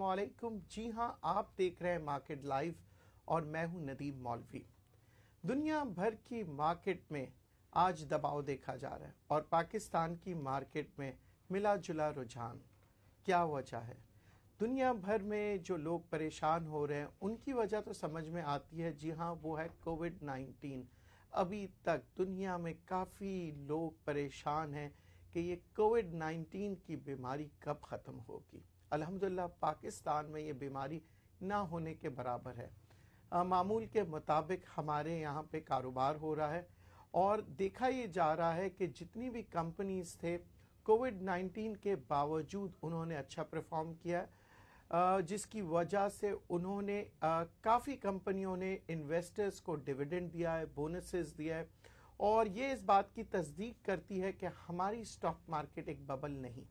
असलकुम जी हाँ आप देख रहे हैं मार्केट लाइव और मैं हूं नदीम मौलवी दुनिया भर की मार्केट में आज दबाव देखा जा रहा है और पाकिस्तान की मार्केट में मिला जुला रुझान क्या वजह है दुनिया भर में जो लोग परेशान हो रहे हैं उनकी वजह तो समझ में आती है जी हाँ वो है कोविड नाइन्टीन अभी तक दुनिया में काफ़ी लोग परेशान हैं कि ये कोविड नाइन्टीन की बीमारी कब ख़त्म होगी अल्हम्दुलिल्लाह पाकिस्तान में ये बीमारी ना होने के बराबर है आ, मामूल के मुताबिक हमारे यहाँ पे कारोबार हो रहा है और देखा ये जा रहा है कि जितनी भी कंपनीज थे कोविड 19 के बावजूद उन्होंने अच्छा परफॉर्म किया जिसकी वजह से उन्होंने काफ़ी कंपनियों ने इन्वेस्टर्स को डिविडेंड दिया है बोनसेस दिया है और ये इस बात की तस्दीक करती है कि हमारी स्टॉक मार्केट एक बबल नहीं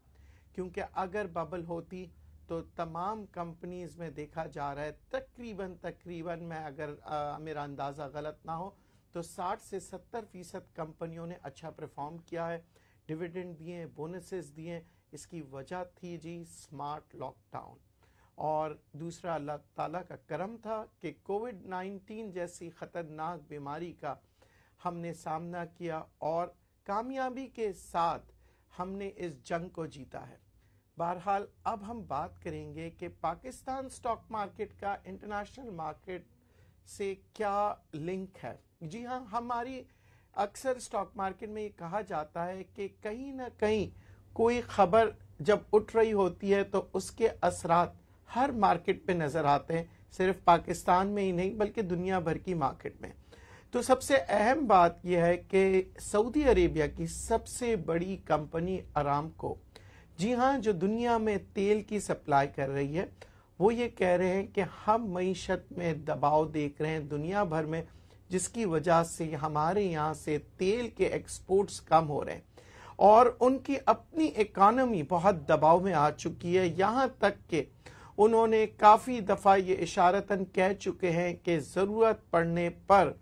क्योंकि अगर बबल होती तो तमाम कंपनीज में देखा जा रहा है तकरीबन तकरीबन मैं अगर आ, मेरा अंदाज़ा गलत ना हो तो 60 से 70 फीसद कंपनियों ने अच्छा परफॉर्म किया है डिविडेंड दिए बोनसेस दिए इसकी वजह थी जी स्मार्ट लॉकडाउन और दूसरा अल्लाह ताला का करम था कि कोविड 19 जैसी ख़तरनाक बीमारी का हमने सामना किया और कामयाबी के साथ हमने इस जंग को जीता है बहरहाल अब हम बात करेंगे कि पाकिस्तान स्टॉक मार्केट का इंटरनेशनल मार्केट से क्या लिंक है जी हाँ हमारी अक्सर स्टॉक मार्केट में ये कहा जाता है कि कहीं ना कहीं कोई खबर जब उठ रही होती है तो उसके असरात हर मार्केट पे नज़र आते हैं सिर्फ पाकिस्तान में ही नहीं बल्कि दुनिया भर की मार्केट में तो सबसे अहम बात यह है कि सऊदी अरेबिया की सबसे बड़ी कंपनी आराम को जी हाँ जो दुनिया में तेल की सप्लाई कर रही है वो ये कह रहे हैं कि हम मीशत में दबाव देख रहे हैं दुनिया भर में जिसकी वजह से हमारे यहाँ से तेल के एक्सपोर्ट्स कम हो रहे हैं और उनकी अपनी इकानमी बहुत दबाव में आ चुकी है यहाँ तक कि उन्होंने काफ़ी दफ़ा ये इशारतन कह चुके हैं कि ज़रूरत पड़ने पर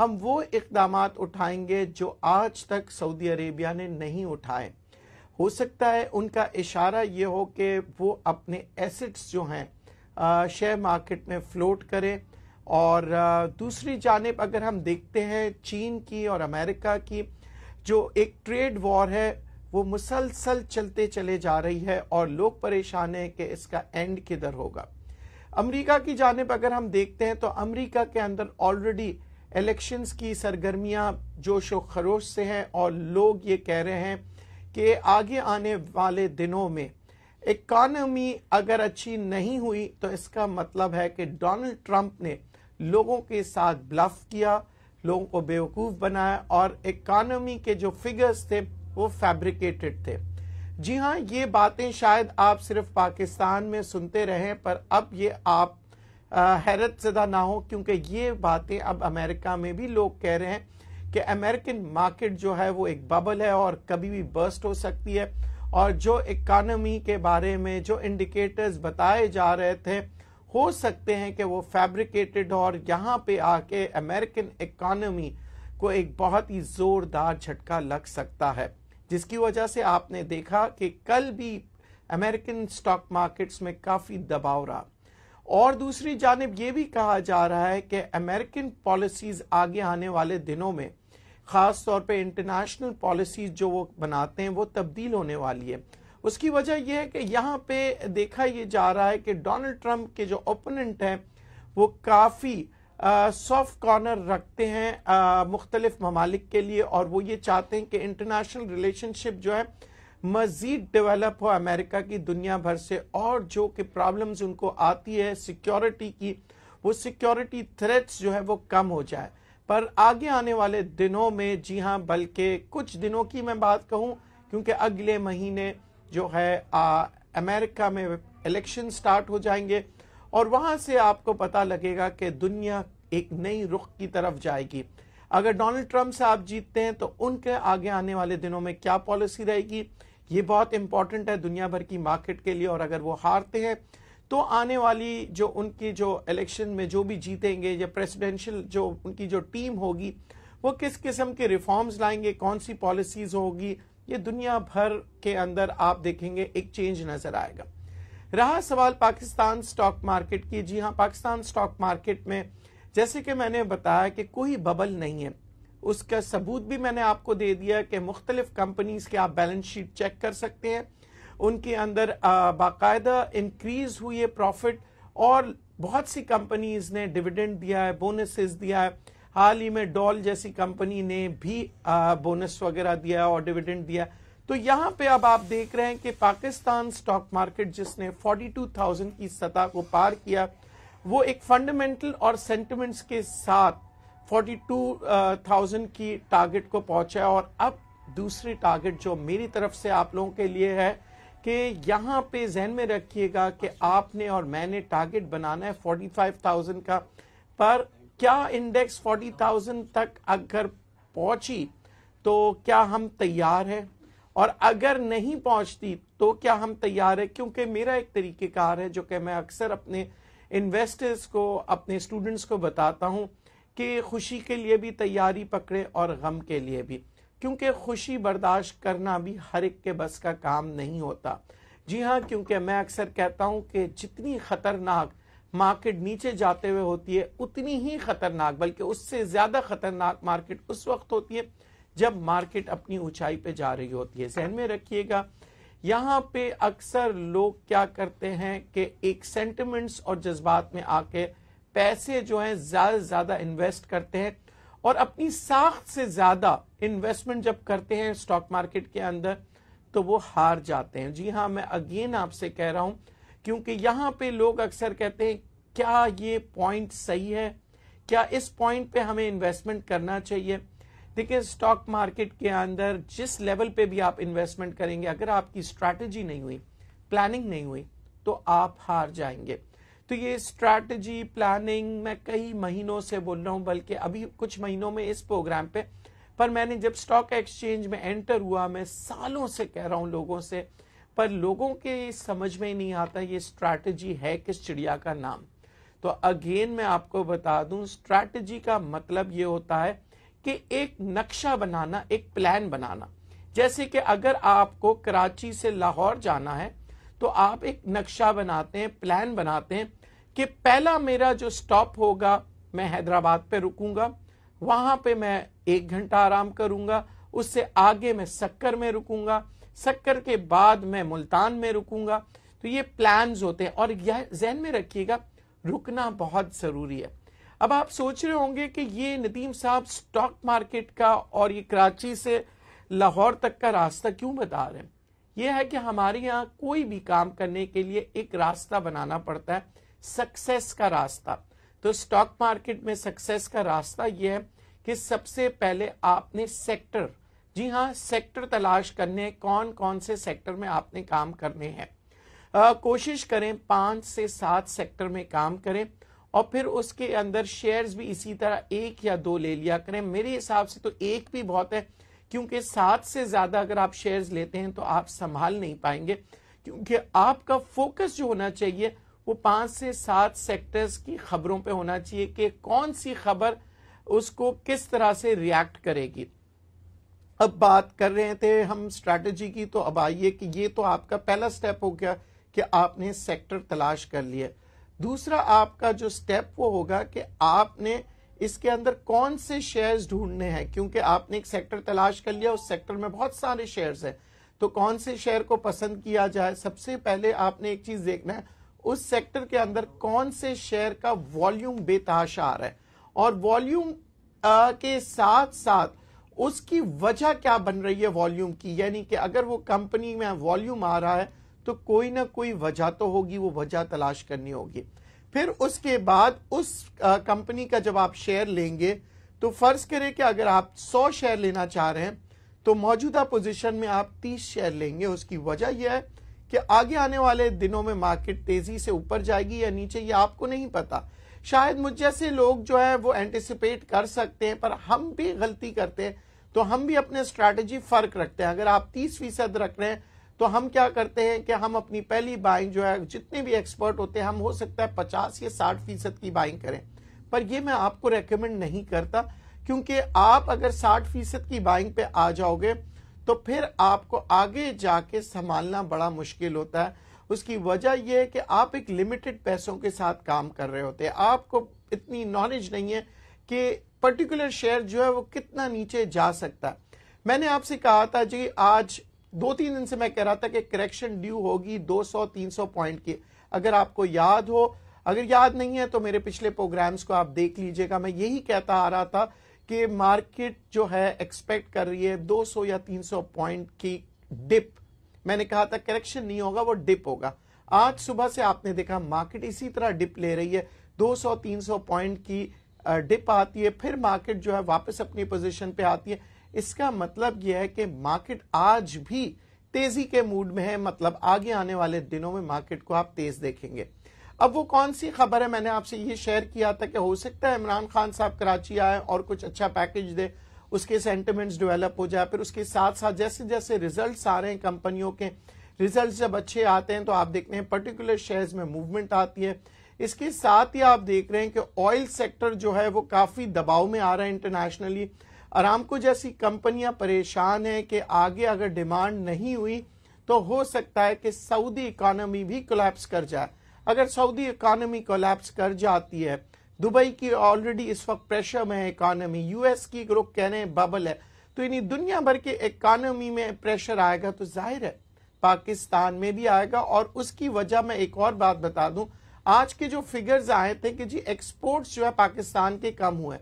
हम वो इकदाम उठाएंगे जो आज तक सऊदी अरेबिया ने नहीं उठाए हो सकता है उनका इशारा ये हो कि वो अपने एसेट्स जो हैं शेयर मार्केट में फ्लोट करें और दूसरी जानब अगर हम देखते हैं चीन की और अमेरिका की जो एक ट्रेड वॉर है वो मुसलसल चलते चले जा रही है और लोग परेशान हैं कि इसका एंड किधर होगा अमेरिका की जानब अगर हम देखते हैं तो अमेरिका के अंदर ऑलरेडी इलेक्शंस की सरगर्मियां जोश व खरोश से हैं और लोग ये कह रहे हैं कि आगे आने वाले दिनों में इकानमी अगर अच्छी नहीं हुई तो इसका मतलब है कि डोनाल्ड ट्रंप ने लोगों के साथ ब्लफ किया लोगों को बेवकूफ़ बनाया और इकानमी के जो फिगर्स थे वो फैब्रिकेटेड थे जी हाँ ये बातें शायद आप सिर्फ पाकिस्तान में सुनते रहें पर अब ये आप हैरत ज़दा ना हो क्योंकि ये बातें अब अमेरिका में भी लोग कह रहे हैं कि अमेरिकन मार्केट जो है वो एक बबल है और कभी भी बर्स्ट हो सकती है और जो इकानमी के बारे में जो इंडिकेटर्स बताए जा रहे थे हो सकते हैं कि वो फैब्रिकेटेड और यहाँ पे आके अमेरिकन इकानमी को एक बहुत ही ज़ोरदार झटका लग सकता है जिसकी वजह से आपने देखा कि कल भी अमेरिकन स्टॉक मार्केट्स में काफ़ी दबाव रहा और दूसरी जानब ये भी कहा जा रहा है कि अमेरिकन पॉलिसीज़ आगे आने वाले दिनों में ख़ास तौर पे इंटरनेशनल पॉलिसीज़ जो वो बनाते हैं वो तब्दील होने वाली है उसकी वजह यह है कि यहाँ पे देखा ये जा रहा है कि डोनाल्ड ट्रंप के जो ओपोनेंट हैं वो काफ़ी सॉफ्ट कॉर्नर रखते हैं मुख्तलिफ ममालिक के लिए और वो ये चाहते हैं कि इंटरनेशनल रिलेशनशिप जो है मजीद डेवलप हो अमेरिका की दुनिया भर से और जो कि प्रॉब्लम्स उनको आती है सिक्योरिटी की वो सिक्योरिटी थ्रेट्स जो है वो कम हो जाए पर आगे आने वाले दिनों में जी हाँ बल्कि कुछ दिनों की मैं बात कहूँ क्योंकि अगले महीने जो है आ, अमेरिका में इलेक्शन स्टार्ट हो जाएंगे और वहाँ से आपको पता लगेगा कि दुनिया एक नई रुख की तरफ जाएगी अगर डोनाल्ड ट्रंप साहब जीतते हैं तो उनके आगे आने वाले दिनों में क्या पॉलिसी रहेगी ये बहुत इंपॉर्टेंट है दुनिया भर की मार्केट के लिए और अगर वो हारते हैं तो आने वाली जो उनकी जो इलेक्शन में जो भी जीतेंगे या प्रेसिडेंशियल जो उनकी जो टीम होगी वो किस किस्म के रिफॉर्म्स लाएंगे कौन सी पॉलिसीज होगी ये दुनिया भर के अंदर आप देखेंगे एक चेंज नजर आएगा रहा सवाल पाकिस्तान स्टॉक मार्केट की जी हाँ पाकिस्तान स्टॉक मार्केट में जैसे कि मैंने बताया कि कोई बबल नहीं है उसका सबूत भी मैंने आपको दे दिया कि मुख्तलिफ कंपनीज के आप बैलेंस शीट चेक कर सकते हैं उनके अंदर बाकायदा इंक्रीज हुई है प्रॉफिट और बहुत सी कंपनीज ने डिविडेंड दिया है बोनसेस दिया है हाल ही में डॉल जैसी कंपनी ने भी बोनस वगैरह दिया और डिविडेंड दिया तो यहां पे अब आप देख रहे हैं कि पाकिस्तान स्टॉक मार्केट जिसने 42,000 की सतह को पार किया वो एक फंडामेंटल और सेंटिमेंट्स के साथ 42,000 uh, की टारगेट को पहुंचा और अब दूसरी टारगेट जो मेरी तरफ से आप लोगों के लिए है कि यहां पे जहन में रखिएगा कि आपने और मैंने टारगेट बनाना है 45,000 का पर क्या इंडेक्स 40,000 तक अगर पहुंची तो क्या हम तैयार हैं और अगर नहीं पहुंचती तो क्या हम तैयार है क्योंकि मेरा एक तरीक़ेकार है जो कि मैं अक्सर अपने इन्वेस्टर्स को अपने स्टूडेंट्स को बताता हूं कि खुशी के लिए भी तैयारी पकड़े और गम के लिए भी क्योंकि खुशी बर्दाश्त करना भी हर एक के बस का काम नहीं होता जी हाँ क्योंकि मैं अक्सर कहता हूँ कि जितनी ख़तरनाक मार्केट नीचे जाते हुए होती है उतनी ही ख़तरनाक बल्कि उससे ज़्यादा ख़तरनाक मार्केट उस वक्त होती है जब मार्केट अपनी ऊंचाई पे जा रही होती है जहन में रखिएगा यहाँ पे अक्सर लोग क्या करते हैं कि एक सेंटिमेंट्स और जज्बात में आके पैसे जो हैं ज़्यादा से ज़्यादा इन्वेस्ट करते हैं और अपनी साख से ज़्यादा इन्वेस्टमेंट जब करते हैं स्टॉक मार्केट के अंदर तो वो हार जाते हैं जी हाँ मैं अगेन आपसे कह रहा हूं क्योंकि यहां पे लोग अक्सर कहते हैं क्या ये पॉइंट सही है क्या इस पॉइंट पे हमें इन्वेस्टमेंट करना चाहिए देखिए स्टॉक मार्केट के अंदर जिस लेवल पे भी आप इन्वेस्टमेंट करेंगे अगर आपकी स्ट्रेटेजी नहीं हुई प्लानिंग नहीं हुई तो आप हार जाएंगे तो ये स्ट्रैटेजी प्लानिंग मैं कई महीनों से बोल रहा हूं बल्कि अभी कुछ महीनों में इस प्रोग्राम पे पर मैंने जब स्टॉक एक्सचेंज में एंटर हुआ मैं सालों से कह रहा हूं लोगों से पर लोगों के समझ में नहीं आता ये स्ट्रैटेजी है किस चिड़िया का नाम तो अगेन मैं आपको बता दूं स्ट्रैटेजी का मतलब ये होता है कि एक नक्शा बनाना एक प्लान बनाना जैसे कि अगर आपको कराची से लाहौर जाना है तो आप एक नक्शा बनाते हैं प्लान बनाते हैं कि पहला मेरा जो स्टॉप होगा मैं हैदराबाद पे रुकूंगा वहां पे मैं एक घंटा आराम करूंगा उससे आगे मैं सक्कर में रुकूंगा सक्कर के बाद मैं मुल्तान में रुकूंगा तो ये प्लान्स होते हैं और यह जहन में रखिएगा रुकना बहुत ज़रूरी है अब आप सोच रहे होंगे कि ये नदीम साहब स्टॉक मार्केट का और ये कराची से लाहौर तक का रास्ता क्यों बता रहे हैं यह है कि हमारे यहाँ कोई भी काम करने के लिए एक रास्ता बनाना पड़ता है सक्सेस का रास्ता तो स्टॉक मार्केट में सक्सेस का रास्ता यह है कि सबसे पहले आपने सेक्टर जी हाँ सेक्टर तलाश करने कौन कौन से सेक्टर में आपने काम करने हैं कोशिश करें पांच से सात सेक्टर में काम करें और फिर उसके अंदर शेयर्स भी इसी तरह एक या दो ले लिया करें मेरे हिसाब से तो एक भी बहुत है क्योंकि सात से ज्यादा अगर आप शेयर्स लेते हैं तो आप संभाल नहीं पाएंगे क्योंकि आपका फोकस जो होना चाहिए वो पांच से सात सेक्टर्स की खबरों पे होना चाहिए कि कौन सी खबर उसको किस तरह से रिएक्ट करेगी अब बात कर रहे थे हम स्ट्रेटजी की तो अब आइए कि ये तो आपका पहला स्टेप हो गया कि आपने सेक्टर तलाश कर लिया दूसरा आपका जो स्टेप वो होगा कि आपने इसके अंदर कौन से शेयर्स ढूंढने हैं क्योंकि आपने एक सेक्टर तलाश कर लिया उस सेक्टर में बहुत सारे शेयर्स हैं तो कौन से शेयर को पसंद किया जाए सबसे पहले आपने एक चीज देखना है उस सेक्टर के अंदर कौन से शेयर का वॉल्यूम बेतहाशा आ रहा है और वॉल्यूम के साथ साथ उसकी वजह क्या बन रही है वॉल्यूम की यानी कि अगर वो कंपनी में वॉल्यूम आ रहा है तो कोई ना कोई वजह तो होगी वो वजह तलाश करनी होगी फिर उसके बाद उस कंपनी का जब आप शेयर लेंगे तो फर्ज करें कि अगर आप 100 शेयर लेना चाह रहे हैं तो मौजूदा पोजीशन में आप 30 शेयर लेंगे उसकी वजह यह है कि आगे आने वाले दिनों में मार्केट तेजी से ऊपर जाएगी या नीचे ये आपको नहीं पता शायद मुझ जैसे लोग जो है वो एंटिसिपेट कर सकते हैं पर हम भी गलती करते हैं तो हम भी अपने स्ट्रेटजी फर्क रखते हैं अगर आप तीस फीसद रख रहे हैं तो हम क्या करते हैं कि हम अपनी पहली बाइंग जो है जितने भी एक्सपर्ट होते हैं हम हो सकता है पचास या साठ फीसद की बाइंग करें पर यह मैं आपको रेकमेंड नहीं करता क्योंकि आप अगर साठ फीसद की बाइंग पे आ जाओगे तो फिर आपको आगे जाके संभालना बड़ा मुश्किल होता है उसकी वजह यह है कि आप एक लिमिटेड पैसों के साथ काम कर रहे होते हैं आपको इतनी नॉलेज नहीं है कि पर्टिकुलर शेयर जो है वो कितना नीचे जा सकता है मैंने आपसे कहा था जी आज दो तीन दिन से मैं कह रहा था कि करेक्शन ड्यू होगी 200-300 पॉइंट की अगर आपको याद हो अगर याद नहीं है तो मेरे पिछले प्रोग्राम्स को आप देख लीजिएगा मैं यही कहता आ रहा था कि मार्केट जो है एक्सपेक्ट कर रही है 200 या 300 पॉइंट की डिप मैंने कहा था करेक्शन नहीं होगा वो डिप होगा आज सुबह से आपने देखा मार्केट इसी तरह डिप ले रही है 200-300 पॉइंट की डिप आती है फिर मार्केट जो है वापस अपनी पोजीशन पे आती है इसका मतलब यह है कि मार्केट आज भी तेजी के मूड में है मतलब आगे आने वाले दिनों में मार्केट को आप तेज देखेंगे अब वो कौन सी खबर है मैंने आपसे ये शेयर किया था कि हो सकता है इमरान खान साहब कराची आए और कुछ अच्छा पैकेज दे उसके सेंटिमेंट्स डेवलप हो जाए फिर उसके साथ साथ जैसे जैसे रिजल्ट्स आ रहे हैं कंपनियों के रिजल्ट्स जब अच्छे आते हैं तो आप देखते हैं पर्टिकुलर शेयर्स में मूवमेंट आती है इसके साथ ही आप देख रहे हैं कि ऑयल सेक्टर जो है वो काफ़ी दबाव में आ रहा है इंटरनेशनली आरामको जैसी कंपनियां परेशान हैं कि आगे अगर डिमांड नहीं हुई तो हो सकता है कि सऊदी इकोनॉमी भी कोलैप्स कर जाए अगर सऊदी इकानमी कोलैप्स कर जाती है दुबई की ऑलरेडी इस वक्त प्रेशर में है इकानमी यूएस की ग्रुप कह रहे हैं बबल है तो यानी दुनिया भर के इकानमी में प्रेशर आएगा तो जाहिर है पाकिस्तान में भी आएगा और उसकी वजह मैं एक और बात बता दूं आज के जो फिगर्स आए थे कि जी एक्सपोर्ट्स जो है पाकिस्तान के कम हुए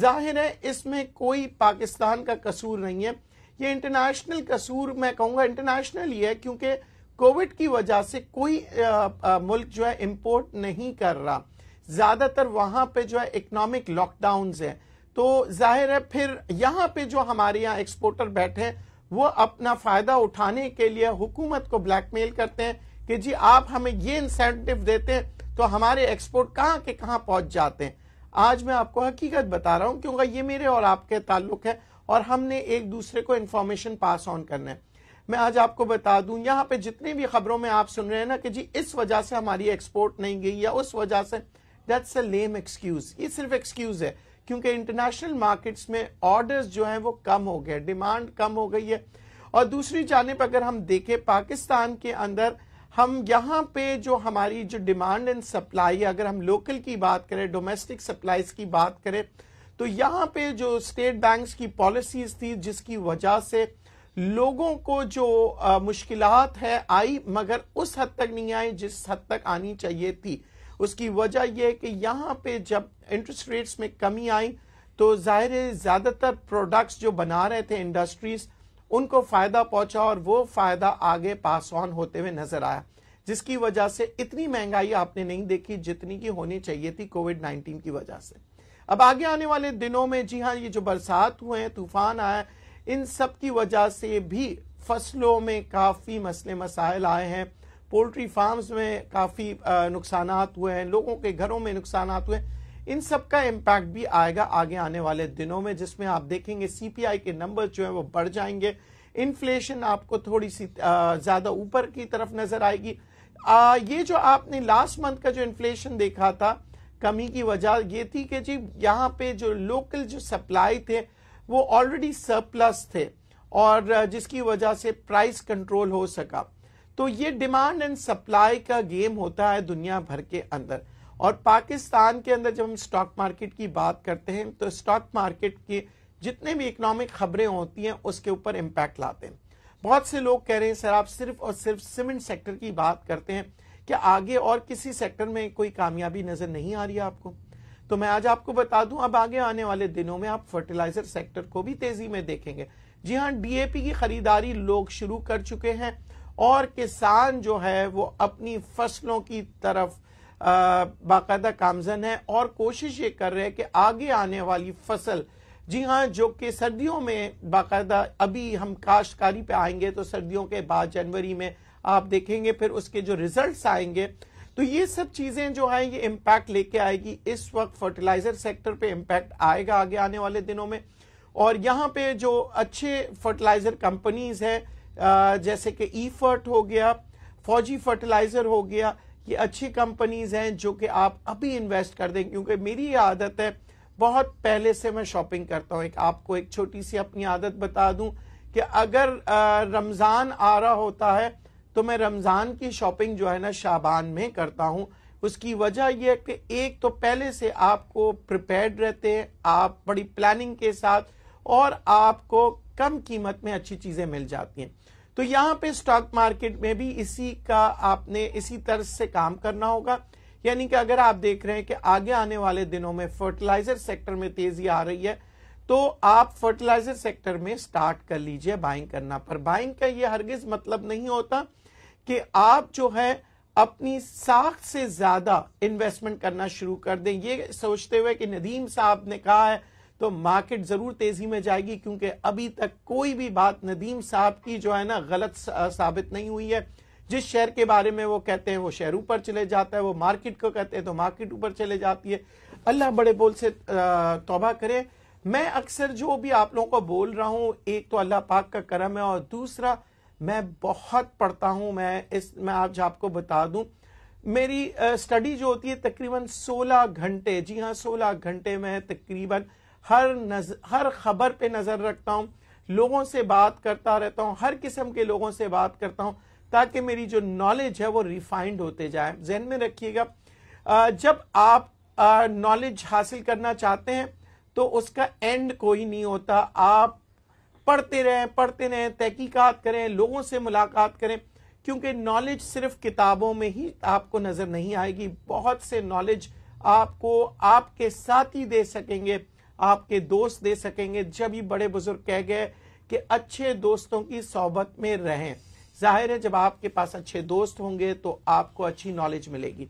जाहिर है इसमें कोई पाकिस्तान का कसूर नहीं है ये इंटरनेशनल कसूर मैं कहूँगा इंटरनेशनल ही है क्योंकि कोविड की वजह से कोई आ, आ, मुल्क जो है इंपोर्ट नहीं कर रहा ज्यादातर वहां पे जो है इकोनॉमिक लॉकडाउन है तो जाहिर है फिर यहाँ पे जो हमारे यहाँ एक्सपोर्टर बैठे हैं वो अपना फायदा उठाने के लिए हुकूमत को ब्लैकमेल करते हैं कि जी आप हमें ये इंसेंटिव देते हैं तो हमारे एक्सपोर्ट कहाँ के कहाँ पहुंच जाते हैं आज मैं आपको हकीकत बता रहा हूँ क्योंकि ये मेरे और आपके ताल्लुक है और हमने एक दूसरे को इन्फॉर्मेशन पास ऑन करना है मैं आज आपको बता दूं यहां पे जितनी भी खबरों में आप सुन रहे हैं ना कि जी इस वजह से हमारी एक्सपोर्ट नहीं गई या उस वजह से दैट्स अ लेम एक्सक्यूज ये सिर्फ एक्सक्यूज है क्योंकि इंटरनेशनल मार्केट्स में ऑर्डर्स जो हैं वो कम हो गए डिमांड कम हो गई है और दूसरी जानब अगर हम देखें पाकिस्तान के अंदर हम यहाँ पे जो हमारी जो डिमांड एंड सप्लाई अगर हम लोकल की बात करें डोमेस्टिक सप्लाईज की बात करें तो यहाँ पे जो स्टेट बैंक्स की पॉलिसीज थी जिसकी वजह से लोगों को जो मुश्किल है आई मगर उस हद तक नहीं आई जिस हद तक आनी चाहिए थी उसकी वजह यह कि यहाँ पे जब इंटरेस्ट रेट्स में कमी आई तो ज़ाहिर ज़्यादातर प्रोडक्ट्स जो बना रहे थे इंडस्ट्रीज़ उनको फ़ायदा पहुंचा और वो फ़ायदा आगे पास ऑन होते हुए नज़र आया जिसकी वजह से इतनी महंगाई आपने नहीं देखी जितनी की होनी चाहिए थी कोविड नाइन्टीन की वजह से अब आगे आने वाले दिनों में जी हाँ ये जो बरसात हुए हैं तूफान आया इन सब की वजह से भी फसलों में काफ़ी मसले मसाइल आए हैं पोल्ट्री फार्म्स में काफ़ी नुकसान हुए हैं लोगों के घरों में नुकसान हुए हैं इन सब का इम्पैक्ट भी आएगा आगे आने वाले दिनों में जिसमें आप देखेंगे सीपीआई के नंबर जो है वो बढ़ जाएंगे इन्फ्लेशन आपको थोड़ी सी ज़्यादा ऊपर की तरफ नज़र आएगी आ, ये जो आपने लास्ट मंथ का जो इन्फ्लेशन देखा था कमी की वजह ये थी कि जी यहाँ पे जो लोकल जो सप्लाई थे वो ऑलरेडी सरप्लस थे और जिसकी वजह से प्राइस कंट्रोल हो सका तो ये डिमांड एंड सप्लाई का गेम होता है दुनिया भर के अंदर और पाकिस्तान के अंदर जब हम स्टॉक मार्केट की बात करते हैं तो स्टॉक मार्केट के जितने भी इकोनॉमिक खबरें होती हैं उसके ऊपर इम्पैक्ट लाते हैं बहुत से लोग कह रहे हैं सर आप सिर्फ और सिर्फ सीमेंट सेक्टर की बात करते हैं क्या आगे और किसी सेक्टर में कोई कामयाबी नजर नहीं आ रही आपको तो मैं आज आपको बता दूं अब आगे आने वाले दिनों में आप फर्टिलाइजर सेक्टर को भी तेजी में देखेंगे जी हाँ डीएपी की खरीदारी लोग शुरू कर चुके हैं और किसान जो है वो अपनी फसलों की तरफ बाकायदा कामजन है और कोशिश ये कर रहे हैं कि आगे आने वाली फसल जी हाँ जो कि सर्दियों में बाकायदा अभी हम काश्तकारी पे आएंगे तो सर्दियों के बाद जनवरी में आप देखेंगे फिर उसके जो रिजल्ट्स आएंगे तो ये सब चीजें जो है ये इम्पैक्ट लेके आएगी इस वक्त फर्टिलाइजर सेक्टर पे इम्पैक्ट आएगा आगे आने वाले दिनों में और यहाँ पे जो अच्छे फर्टिलाइजर कंपनीज हैं जैसे कि ई फर्ट हो गया फौजी फर्टिलाइजर हो गया ये अच्छी कंपनीज हैं जो कि आप अभी इन्वेस्ट कर दें क्योंकि मेरी ये आदत है बहुत पहले से मैं शॉपिंग करता हूँ एक आपको एक छोटी सी अपनी आदत बता दूं कि अगर रमज़ान आ रहा होता है तो मैं रमज़ान की शॉपिंग जो है ना शाबान में करता हूँ उसकी वजह यह कि एक तो पहले से आपको प्रिपेयर्ड रहते हैं आप बड़ी प्लानिंग के साथ और आपको कम कीमत में अच्छी चीज़ें मिल जाती हैं तो यहाँ पे स्टॉक मार्केट में भी इसी का आपने इसी तर्ज से काम करना होगा यानी कि अगर आप देख रहे हैं कि आगे आने वाले दिनों में फर्टिलाइजर सेक्टर में तेजी आ रही है तो आप फर्टिलाइजर सेक्टर में स्टार्ट कर लीजिए बाइंग करना पर बाइंग का यह हरगिज मतलब नहीं होता कि आप जो है अपनी साख से ज्यादा इन्वेस्टमेंट करना शुरू कर दें ये सोचते हुए कि नदीम साहब ने कहा है तो मार्केट जरूर तेजी में जाएगी क्योंकि अभी तक कोई भी बात नदीम साहब की जो है ना गलत साबित नहीं हुई है जिस शेयर के बारे में वो कहते हैं वो शेयर ऊपर चले जाता है वो मार्केट को कहते हैं तो मार्केट ऊपर चले जाती है अल्लाह बड़े बोल से तोबा करे मैं अक्सर जो भी आप लोगों को बोल रहा हूं एक तो अल्लाह पाक का करम है और दूसरा मैं बहुत पढ़ता हूँ मैं इस मैं आज आपको बता दूँ मेरी स्टडी जो होती है तकरीबन 16 घंटे जी हाँ 16 घंटे में तकरीबन हर नज हर खबर पे नज़र रखता हूँ लोगों से बात करता रहता हूँ हर किस्म के लोगों से बात करता हूँ ताकि मेरी जो नॉलेज है वो रिफाइंड होते जाए जहन में रखिएगा जब आप नॉलेज हासिल करना चाहते हैं तो उसका एंड कोई नहीं होता आप पढ़ते रहें पढ़ते रहें तहकीकात करें लोगों से मुलाकात करें क्योंकि नॉलेज सिर्फ किताबों में ही आपको नज़र नहीं आएगी बहुत से नॉलेज आपको आपके साथी दे सकेंगे आपके दोस्त दे सकेंगे जब ही बड़े बुजुर्ग कह गए कि अच्छे दोस्तों की सोबत में रहें जाहिर है जब आपके पास अच्छे दोस्त होंगे तो आपको अच्छी नॉलेज मिलेगी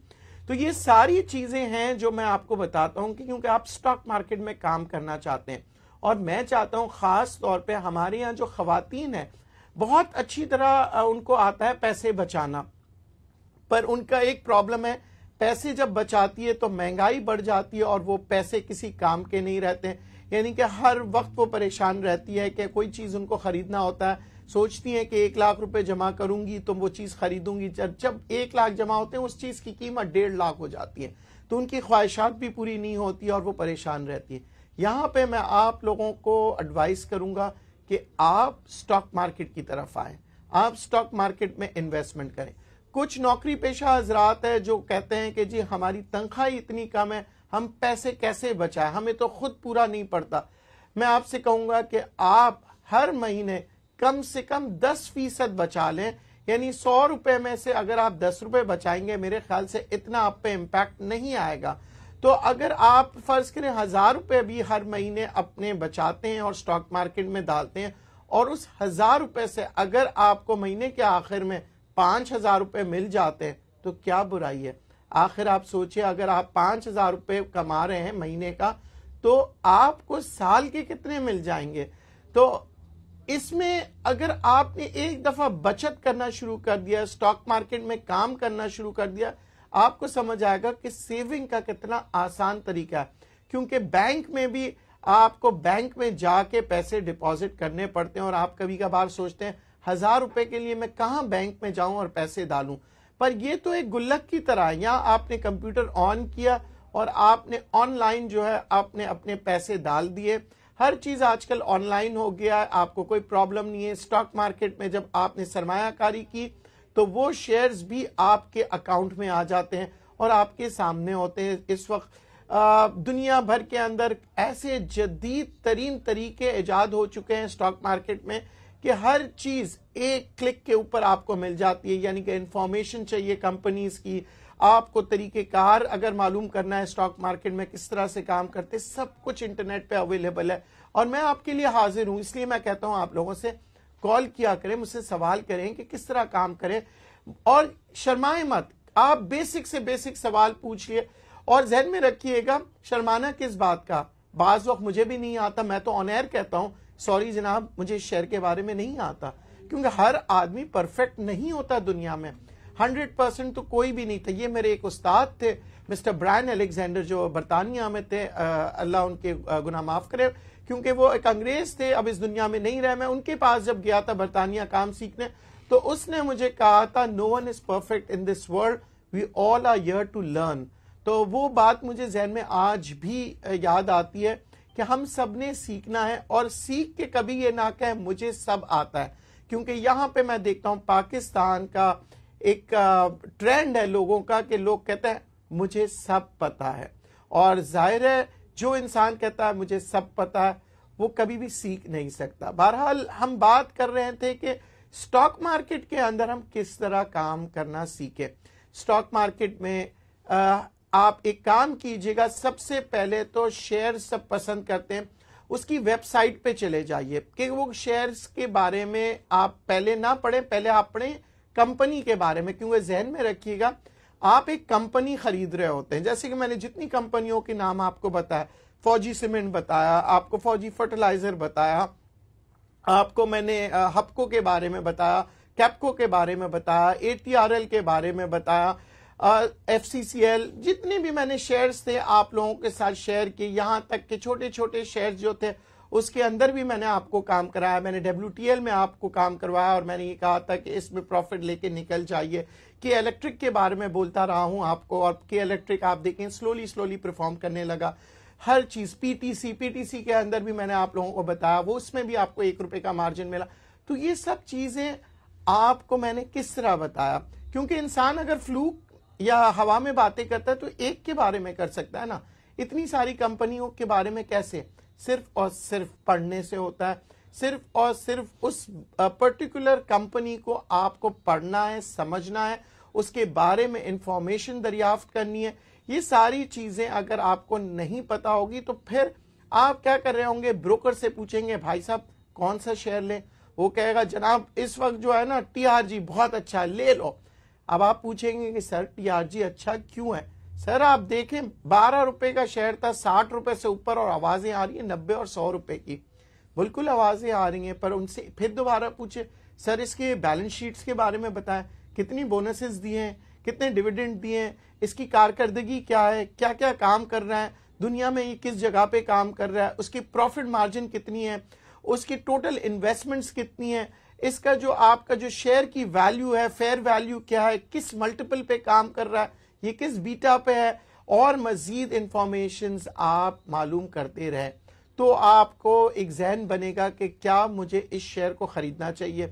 तो ये सारी चीज़ें हैं जो मैं आपको बताता हूँ कि क्योंकि आप स्टॉक मार्केट में काम करना चाहते हैं और मैं चाहता हूँ ख़ास तौर पे हमारे यहाँ जो खातन है बहुत अच्छी तरह उनको आता है पैसे बचाना पर उनका एक प्रॉब्लम है पैसे जब बचाती है तो महंगाई बढ़ जाती है और वो पैसे किसी काम के नहीं रहते यानी कि हर वक्त वो परेशान रहती है कि कोई चीज़ उनको ख़रीदना होता है सोचती है कि एक लाख रुपए जमा करूंगी तो वो चीज़ खरीदूंगी जब जब एक लाख जमा होते हैं उस चीज़ की कीमत डेढ़ लाख हो जाती है तो उनकी ख्वाहिशात भी पूरी नहीं होती और वो परेशान रहती है यहाँ पे मैं आप लोगों को एडवाइस करूंगा कि आप स्टॉक मार्केट की तरफ आए आप स्टॉक मार्केट में इन्वेस्टमेंट करें कुछ नौकरी पेशा हजरात है जो कहते हैं कि जी हमारी तनख्वाही इतनी कम है हम पैसे कैसे बचाएं हमें तो खुद पूरा नहीं पड़ता मैं आपसे कहूंगा कि आप हर महीने कम से कम दस फीसद बचा लें यानी सौ रुपए में से अगर आप दस रुपए बचाएंगे मेरे ख्याल से इतना आप पे इम्पैक्ट नहीं आएगा तो अगर आप फर्ज करें हजार रुपए भी हर महीने अपने बचाते हैं और स्टॉक मार्केट में डालते हैं और उस हजार रुपए से अगर आपको महीने के आखिर में पांच हजार रुपये मिल जाते हैं तो क्या बुराई है आखिर आप सोचिए अगर आप पांच हजार रुपए कमा रहे हैं महीने का तो आपको साल के कितने मिल जाएंगे तो इसमें अगर आपने एक दफ़ा बचत करना शुरू कर दिया स्टॉक मार्केट में काम करना शुरू कर दिया आपको समझ आएगा कि सेविंग का कितना आसान तरीका है क्योंकि बैंक में भी आपको बैंक में जाके पैसे डिपॉजिट करने पड़ते हैं और आप कभी कभार सोचते हैं हजार रुपए के लिए मैं कहा बैंक में जाऊं और पैसे डालूं पर यह तो एक गुल्लक की तरह या आपने कंप्यूटर ऑन किया और आपने ऑनलाइन जो है आपने अपने पैसे डाल दिए हर चीज आजकल ऑनलाइन हो गया है आपको कोई प्रॉब्लम नहीं है स्टॉक मार्केट में जब आपने सरमायाकारी की तो वो शेयर्स भी आपके अकाउंट में आ जाते हैं और आपके सामने होते हैं इस वक्त दुनिया भर के अंदर ऐसे जदीद तरीन तरीके ईजाद हो चुके हैं स्टॉक मार्केट में कि हर चीज एक क्लिक के ऊपर आपको मिल जाती है यानी कि इंफॉर्मेशन चाहिए कंपनीज की आपको तरीकेकार अगर मालूम करना है स्टॉक मार्केट में किस तरह से काम करते सब कुछ इंटरनेट पे अवेलेबल है और मैं आपके लिए हाजिर हूं इसलिए मैं कहता हूं आप लोगों से कॉल किया करें मुझसे सवाल करें कि किस तरह काम करें और शर्माए मत आप बेसिक से बेसिक सवाल पूछिए और जहन में रखिएगा शर्माना किस बात का बाज वक्त मुझे भी नहीं आता मैं तो ऑनर कहता हूं सॉरी जनाब मुझे इस शहर के बारे में नहीं आता क्योंकि हर आदमी परफेक्ट नहीं होता दुनिया में हंड्रेड परसेंट तो कोई भी नहीं था ये मेरे एक उस्ताद थे मिस्टर ब्रायन अलेक्जेंडर जो बरतानिया में थे अल्लाह उनके गुना माफ करे क्योंकि वो एक अंग्रेज थे अब इस दुनिया में नहीं रहे मैं उनके पास जब गया था बरतानिया काम सीखने तो उसने मुझे कहा था no one is perfect in this world we all are here to learn तो वो बात मुझे जहन में आज भी याद आती है कि हम सब ने सीखना है और सीख के कभी ये ना कहे मुझे सब आता है क्योंकि यहाँ पे मैं देखता हूँ पाकिस्तान का एक ट्रेंड है लोगों का कि लोग कहते हैं मुझे सब पता है और जाहिर है जो इंसान कहता है मुझे सब पता है वो कभी भी सीख नहीं सकता बहरहाल हम बात कर रहे थे कि स्टॉक मार्केट के अंदर हम किस तरह काम करना सीखे स्टॉक मार्केट में आप एक काम कीजिएगा सबसे पहले तो शेयर सब पसंद करते हैं उसकी वेबसाइट पे चले जाइए कि वो शेयर्स के बारे में आप पहले ना पढ़ें पहले आप पढ़ें कंपनी के बारे में क्योंकि जहन में रखिएगा आप एक कंपनी खरीद रहे होते हैं जैसे कि मैंने जितनी कंपनियों के नाम आपको बताया फौजी सीमेंट बताया आपको फौजी फर्टिलाइजर बताया आपको मैंने हपको के बारे में बताया कैपको के बारे में बताया एटीआरएल के बारे में बताया एफ सी सी एल जितने भी मैंने शेयर्स थे आप लोगों के साथ शेयर किए यहाँ तक के छोटे छोटे शेयर जो थे उसके अंदर भी मैंने आपको काम कराया मैंने डब्ल्यू में आपको काम करवाया और मैंने ये कहा था कि इसमें प्रॉफिट लेके निकल जाइए के इलेक्ट्रिक के बारे में बोलता रहा हूं आपको और के इलेक्ट्रिक आप देखें स्लोली स्लोली परफॉर्म करने लगा हर चीज़ पीटीसी पीटीसी के अंदर भी मैंने आप लोगों को बताया वो उसमें भी आपको एक रुपए का मार्जिन मिला तो ये सब चीज़ें आपको मैंने किस तरह बताया क्योंकि इंसान अगर फ्लू या हवा में बातें करता है तो एक के बारे में कर सकता है ना इतनी सारी कंपनियों के बारे में कैसे सिर्फ और सिर्फ पढ़ने से होता है सिर्फ और सिर्फ उस पर्टिकुलर कंपनी को आपको पढ़ना है समझना है उसके बारे में इंफॉर्मेशन दरियाफ्त करनी है ये सारी चीजें अगर आपको नहीं पता होगी तो फिर आप क्या कर रहे होंगे ब्रोकर से पूछेंगे भाई साहब कौन सा शेयर लें वो कहेगा जनाब इस वक्त जो है ना टीआरजी बहुत अच्छा है ले लो अब आप पूछेंगे कि सर टीआरजी अच्छा क्यों है सर आप देखें बारह रुपए का शेयर था साठ रुपए से ऊपर और आवाजें आ रही है नब्बे और सौ रुपए की बिल्कुल आवाज़ें आ रही हैं पर उनसे फिर दोबारा पूछे सर इसके बैलेंस शीट्स के बारे में बताएं कितनी बोनसेस दिए हैं कितने डिविडेंड दिए हैं इसकी कारकर्दगी क्या है क्या क्या काम कर रहा है दुनिया में ये किस जगह पे काम कर रहा है उसकी प्रॉफिट मार्जिन कितनी है उसकी टोटल इन्वेस्टमेंट्स कितनी है इसका जो आपका जो शेयर की वैल्यू है फेयर वैल्यू क्या है किस मल्टीपल पे काम कर रहा है ये किस बीटा पे है और मजीद इंफॉर्मेशन आप मालूम करते रहें तो आपको एक जहन बनेगा कि क्या मुझे इस शेयर को खरीदना चाहिए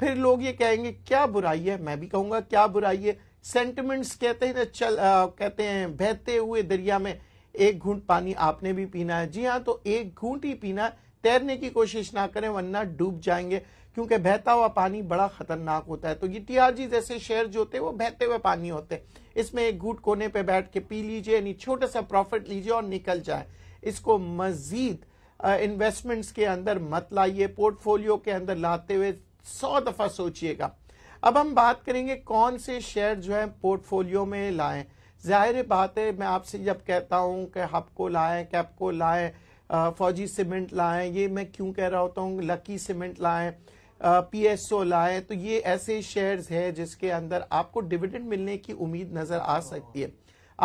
फिर लोग ये कहेंगे क्या बुराई है मैं भी कहूंगा क्या बुराई है सेंटिमेंट्स कहते हैं ना चल आ, कहते हैं बहते हुए दरिया में एक घूंट पानी आपने भी पीना है जी हाँ तो एक घूंट ही पीना तैरने की कोशिश ना करें वरना डूब जाएंगे क्योंकि बहता हुआ पानी बड़ा खतरनाक होता है तो ये टीआरजी जैसे शेयर जो होते हैं वो बहते हुए पानी होते हैं इसमें एक घूट कोने पे बैठ के पी लीजिए यानी छोटा सा प्रॉफिट लीजिए और निकल जाए इसको मजीद इन्वेस्टमेंट्स के अंदर मत लाइए पोर्टफोलियो के अंदर लाते हुए सौ दफा सोचिएगा अब हम बात करेंगे कौन से शेयर जो है पोर्टफोलियो में लाएं जाहिर बात है मैं आपसे जब कहता हूं कि हबको लाएं कैपको लाएं फौजी सीमेंट लाएं ये मैं क्यों कह रहा होता हूँ लकी सीमेंट लाएं पीएसओ लाएं तो ये ऐसे शेयर्स है जिसके अंदर आपको डिविडेंड मिलने की उम्मीद नज़र आ सकती है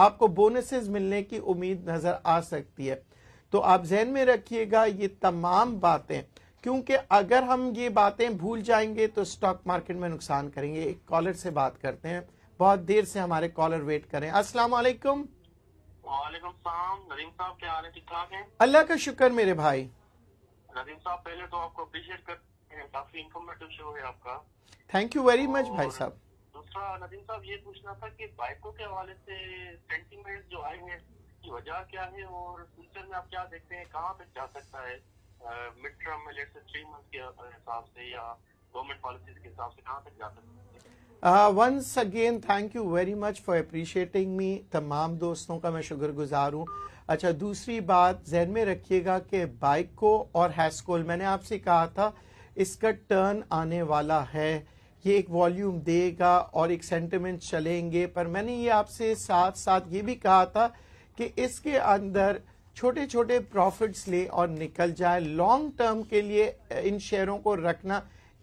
आपको बोनसेस मिलने की उम्मीद नज़र आ सकती है तो आप जहन में रखिएगा ये तमाम बातें क्योंकि अगर हम ये बातें भूल जाएंगे तो स्टॉक मार्केट में नुकसान करेंगे एक कॉलर से बात करते हैं बहुत देर से हमारे कॉलर वेट करें अस्सलाम वालेकुम अल्लाह का शुक्र मेरे भाई नदीम साहब पहले तो आपको अप्रिशिएट करते हैं काफी इन्फॉर्मेटिव शो है आपका थैंक यू वेरी मच भाई साहब दूसरा नदीम साहब ये पूछना था कि बाइकों के हवाले से सेंटीमेंट जो आए हैं इसकी वजह क्या है और फ्यूचर में आप क्या देखते हैं कहाँ तक जा सकता है मिड टर्म में लेट से थ्री मंथ के हिसाब से या गवर्नमेंट पॉलिसीज के हिसाब से कहाँ तक जा सकता है once again thank you very much for appreciating me तमाम दोस्तों का मैं शुक्रगुजार हूँ अच्छा दूसरी बात जहन में रखिएगा कि बाइक को और हैस्कोल मैंने आपसे कहा था इसका टर्न आने वाला है ये एक वॉल्यूम देगा और एक सेंटिमेंट चलेंगे पर मैंने ये आपसे साथ साथ ये भी कहा था कि इसके अंदर छोटे छोटे प्रॉफिट्स ले और निकल जाए लॉन्ग टर्म के लिए इन शेयरों को रखना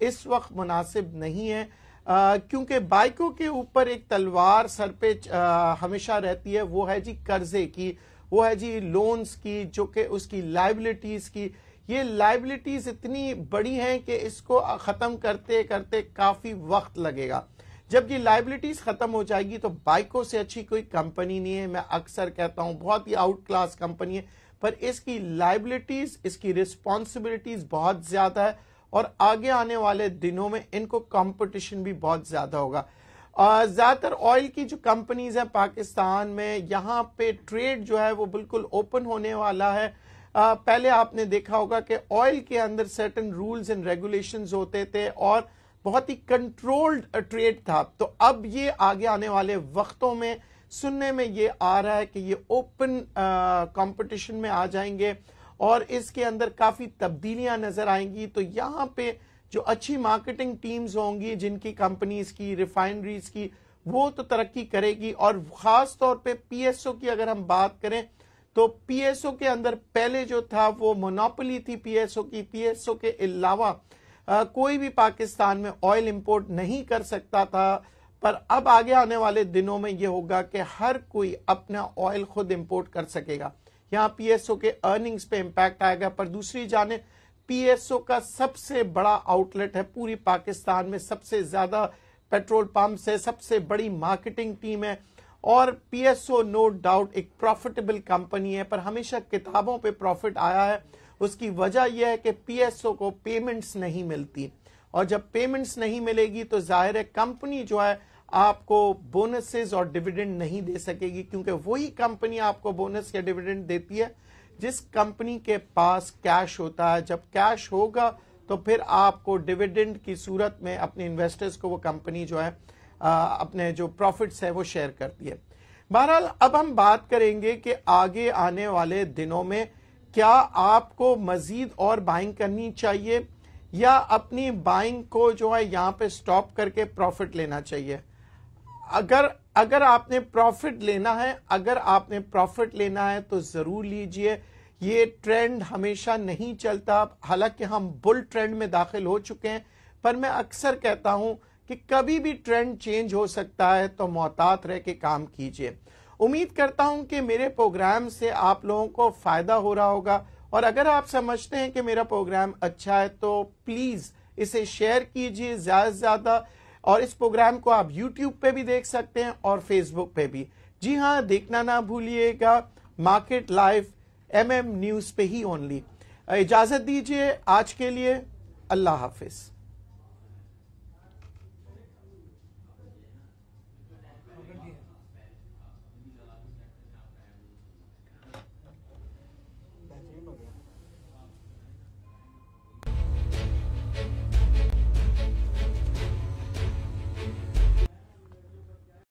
इस वक्त मुनासिब नहीं है क्योंकि बाइकों के ऊपर एक तलवार सर पे आ, हमेशा रहती है वो है जी कर्जे की वो है जी लोन्स की जो कि उसकी लाइबिलिटीज की ये लाइबिलिटीज इतनी बड़ी हैं कि इसको ख़त्म करते करते काफ़ी वक्त लगेगा जब ये लाइबिलिटीज खत्म हो जाएगी तो बाइको से अच्छी कोई कंपनी नहीं है मैं अक्सर कहता हूं बहुत ही आउट क्लास कंपनी है पर इसकी लाइबिलिटीज इसकी रिस्पॉन्सिबिलिटीज बहुत ज्यादा है और आगे आने वाले दिनों में इनको कंपटीशन भी बहुत ज्यादा होगा ज्यादातर ऑयल की जो कंपनीज है पाकिस्तान में यहाँ पे ट्रेड जो है वो बिल्कुल ओपन होने वाला है आ, पहले आपने देखा होगा कि ऑयल के अंदर सर्टन रूल्स एंड रेगुलेशंस होते थे और बहुत ही कंट्रोल्ड ट्रेड uh, था तो अब ये आगे आने वाले वक्तों में सुनने में ये आ रहा है कि ये ओपन कंपटीशन uh, में आ जाएंगे और इसके अंदर काफ़ी तब्दीलियां नज़र आएंगी तो यहाँ पे जो अच्छी मार्केटिंग टीम्स होंगी जिनकी कंपनीज की रिफाइनरीज की वो तो तरक्की करेगी और ख़ास तौर पे पीएसओ की अगर हम बात करें तो पीएसओ के अंदर पहले जो था वो मोनोपली थी पीएसओ की पीएसओ के अलावा आ, कोई भी पाकिस्तान में ऑयल इंपोर्ट नहीं कर सकता था पर अब आगे आने वाले दिनों में यह होगा कि हर कोई अपना ऑयल खुद इंपोर्ट कर सकेगा यहाँ पीएसओ के अर्निंग्स पे इम्पैक्ट आएगा पर दूसरी जाने पीएसओ का सबसे बड़ा आउटलेट है पूरी पाकिस्तान में सबसे ज्यादा पेट्रोल पंप है सबसे बड़ी मार्केटिंग टीम है और पीएसओ नो डाउट एक प्रॉफिटेबल कंपनी है पर हमेशा किताबों पे प्रॉफिट आया है उसकी वजह यह है कि पीएसओ को पेमेंट्स नहीं मिलती और जब पेमेंट्स नहीं मिलेगी तो जाहिर है कंपनी जो है आपको बोनसेस और डिविडेंड नहीं दे सकेगी क्योंकि वही कंपनी आपको बोनस या डिविडेंड देती है जिस कंपनी के पास कैश होता है जब कैश होगा तो फिर आपको डिविडेंड की सूरत में अपने इन्वेस्टर्स को वो कंपनी जो है आ, अपने जो प्रॉफिट्स है वो शेयर करती है बहरहाल अब हम बात करेंगे कि आगे आने वाले दिनों में क्या आपको मजीद और बाइंग करनी चाहिए या अपनी बाइंग को जो है यहाँ पे स्टॉप करके प्रॉफिट लेना चाहिए अगर अगर आपने प्रॉफिट लेना है अगर आपने प्रॉफिट लेना है तो ज़रूर लीजिए ये ट्रेंड हमेशा नहीं चलता हालांकि हम बुल ट्रेंड में दाखिल हो चुके हैं पर मैं अक्सर कहता हूं कि कभी भी ट्रेंड चेंज हो सकता है तो मोहतात रह के काम कीजिए उम्मीद करता हूं कि मेरे प्रोग्राम से आप लोगों को फ़ायदा हो रहा होगा और अगर आप समझते हैं कि मेरा प्रोग्राम अच्छा है तो प्लीज़ इसे शेयर कीजिए ज़्यादा से ज़्यादा और इस प्रोग्राम को आप यूट्यूब पे भी देख सकते हैं और फेसबुक पे भी जी हाँ देखना ना भूलिएगा मार्केट लाइव एमएम न्यूज़ पे ही ओनली इजाज़त दीजिए आज के लिए अल्लाह हाफिज़